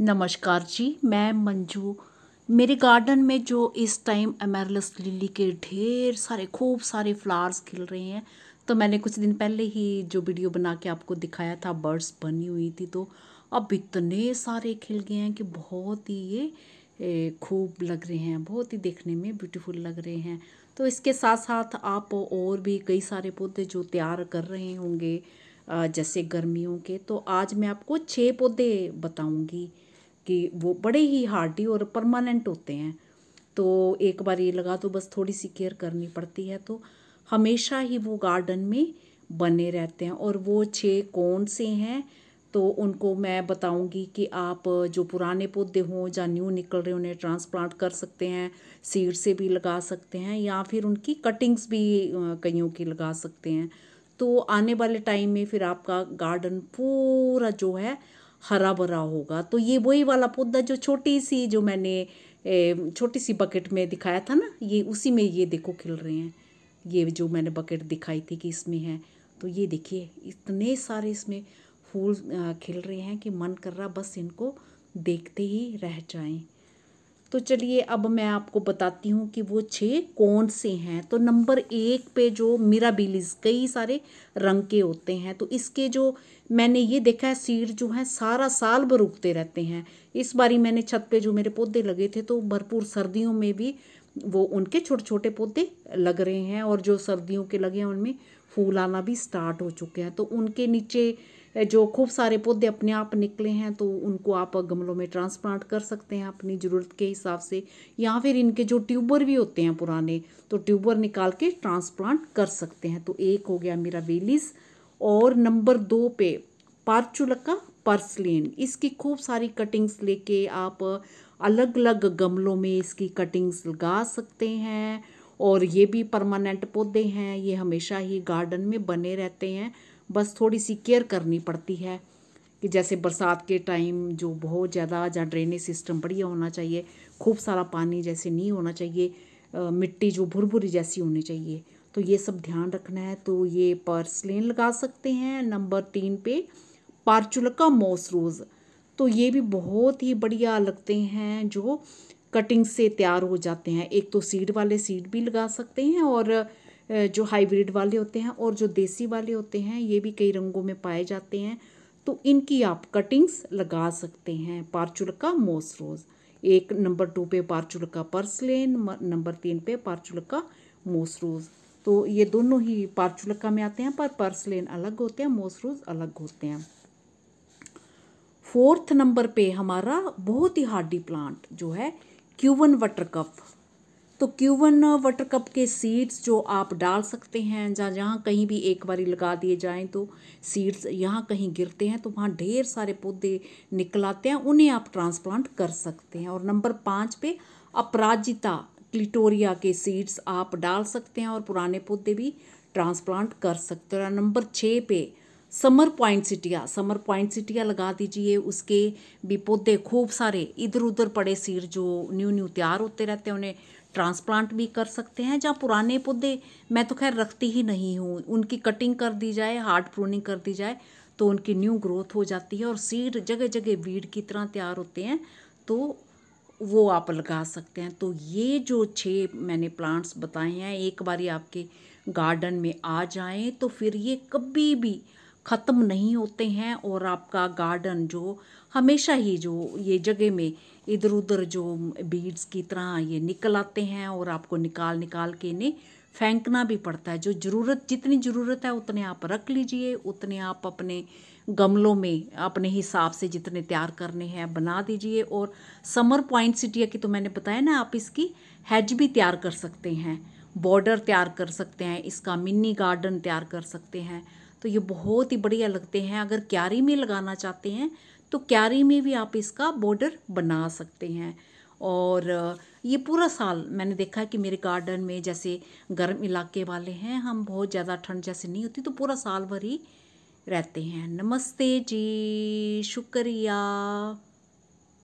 नमस्कार जी मैं मंजू मेरे गार्डन में जो इस टाइम अमेरलस लिली के ढेर सारे खूब सारे फ्लावर्स खिल रहे हैं तो मैंने कुछ दिन पहले ही जो वीडियो बना के आपको दिखाया था बर्ड्स बनी हुई थी तो अब इतने सारे खिल गए हैं कि बहुत ही ये खूब लग रहे हैं बहुत ही देखने में ब्यूटीफुल लग रहे हैं तो इसके साथ साथ आप और भी कई सारे पौधे जो तैयार कर रहे होंगे जैसे गर्मियों के तो आज मैं आपको छः पौधे बताऊंगी कि वो बड़े ही हार्डी और परमानेंट होते हैं तो एक बार ये लगा तो बस थोड़ी सी केयर करनी पड़ती है तो हमेशा ही वो गार्डन में बने रहते हैं और वो छः कौन से हैं तो उनको मैं बताऊंगी कि आप जो पुराने पौधे हों या न्यू निकल रहे उन्हें ट्रांसप्लांट कर सकते हैं सीड से भी लगा सकते हैं या फिर उनकी कटिंग्स भी कईयों की लगा सकते हैं तो आने वाले टाइम में फिर आपका गार्डन पूरा जो है हरा भरा होगा तो ये वही वाला पौधा जो छोटी सी जो मैंने छोटी सी बकेट में दिखाया था ना ये उसी में ये देखो खिल रहे हैं ये जो मैंने बकेट दिखाई थी कि इसमें है तो ये देखिए इतने सारे इसमें फूल खिल रहे हैं कि मन कर रहा बस इनको देखते ही रह जाएं तो चलिए अब मैं आपको बताती हूँ कि वो छः कौन से हैं तो नंबर एक पे जो मिराबिलिस कई सारे रंग के होते हैं तो इसके जो मैंने ये देखा है सीड जो है सारा साल भर उगते रहते हैं इस बारी मैंने छत पे जो मेरे पौधे लगे थे तो भरपूर सर्दियों में भी वो उनके छोटे छोटे पौधे लग रहे हैं और जो सर्दियों के लगे हैं उनमें फूल आना भी स्टार्ट हो चुके हैं तो उनके नीचे जो खूब सारे पौधे अपने आप निकले हैं तो उनको आप गमलों में ट्रांसप्लांट कर सकते हैं अपनी ज़रूरत के हिसाब से या फिर इनके जो ट्यूबर भी होते हैं पुराने तो ट्यूबर निकाल के ट्रांसप्लांट कर सकते हैं तो एक हो गया मेरा वेलिस और नंबर दो पे पार्चुलका पर्सलिन इसकी खूब सारी कटिंग्स लेके आप अलग अलग गमलों में इसकी कटिंग्स लगा सकते हैं और ये भी परमानेंट पौधे हैं ये हमेशा ही गार्डन में बने रहते हैं बस थोड़ी सी केयर करनी पड़ती है कि जैसे बरसात के टाइम जो बहुत ज़्यादा जहाँ ड्रेनेज सिस्टम बढ़िया होना चाहिए खूब सारा पानी जैसे नहीं होना चाहिए मिट्टी जो भुरभुरी जैसी होनी चाहिए तो ये सब ध्यान रखना है तो ये पर्सलिन लगा सकते हैं नंबर तीन पे मॉस रोज़ तो ये भी बहुत ही बढ़िया लगते हैं जो कटिंग से तैयार हो जाते हैं एक तो सीड वाले सीड भी लगा सकते हैं और जो हाइब्रिड वाले होते हैं और जो देसी वाले होते हैं ये भी कई रंगों में पाए जाते हैं तो इनकी आप कटिंग्स लगा सकते हैं पारचुलका मोस रोज़ एक नंबर टू पे पारचुलका पर्सलेन नंबर तीन पे पारचुलका रोज तो ये दोनों ही पारचुलका में आते हैं पर पर्सलेन अलग होते हैं रोज अलग होते हैं फोर्थ नंबर पे हमारा बहुत ही हार्डी प्लांट जो है क्यूवन वाटर कप तो क्यूवन वाटर कप के सीड्स जो आप डाल सकते हैं जहाँ जहाँ कहीं भी एक बारी लगा दिए जाएं तो सीड्स यहाँ कहीं गिरते हैं तो वहाँ ढेर सारे पौधे निकल आते हैं उन्हें आप ट्रांसप्लांट कर सकते हैं और नंबर पाँच पे अपराजिता क्लिटोरिया के सीड्स आप डाल सकते हैं और पुराने पौधे भी ट्रांसप्लांट कर सकते हैं और नंबर छः पे summer poinsettia summer poinsettia लगा दीजिए उसके भी पौधे खूब सारे इधर उधर पड़े सिर जो न्यू न्यू तैयार होते रहते हैं उन्हें ट्रांसप्लांट भी कर सकते हैं जहाँ पुराने पौधे मैं तो खैर रखती ही नहीं हूँ उनकी कटिंग कर दी जाए हार्ड प्रूनिंग कर दी जाए तो उनकी न्यू ग्रोथ हो जाती है और सीड जगह जगह वीड की तरह तैयार होते हैं तो वो आप लगा सकते हैं तो ये जो छः मैंने प्लांट्स बताए हैं एक बारी आपके गार्डन में आ जाएं तो फिर ये कभी भी ख़त्म नहीं होते हैं और आपका गार्डन जो हमेशा ही जो ये जगह में इधर उधर जो बीड्स की तरह ये निकल आते हैं और आपको निकाल निकाल के इन्हें फेंकना भी पड़ता है जो ज़रूरत जितनी ज़रूरत है उतने आप रख लीजिए उतने आप अपने गमलों में अपने हिसाब से जितने तैयार करने हैं बना दीजिए और समर पॉइंट सिटिया की तो मैंने बताया ना आप इसकी हैज भी तैयार कर सकते हैं बॉर्डर तैयार कर सकते हैं इसका मिनी गार्डन तैयार कर सकते हैं तो ये बहुत ही बढ़िया लगते हैं अगर क्यारी में लगाना चाहते हैं तो क्यारी में भी आप इसका बॉर्डर बना सकते हैं और ये पूरा साल मैंने देखा है कि मेरे गार्डन में जैसे गर्म इलाके वाले हैं हम बहुत ज़्यादा ठंड जैसे नहीं होती तो पूरा साल भर ही रहते हैं नमस्ते जी शुक्रिया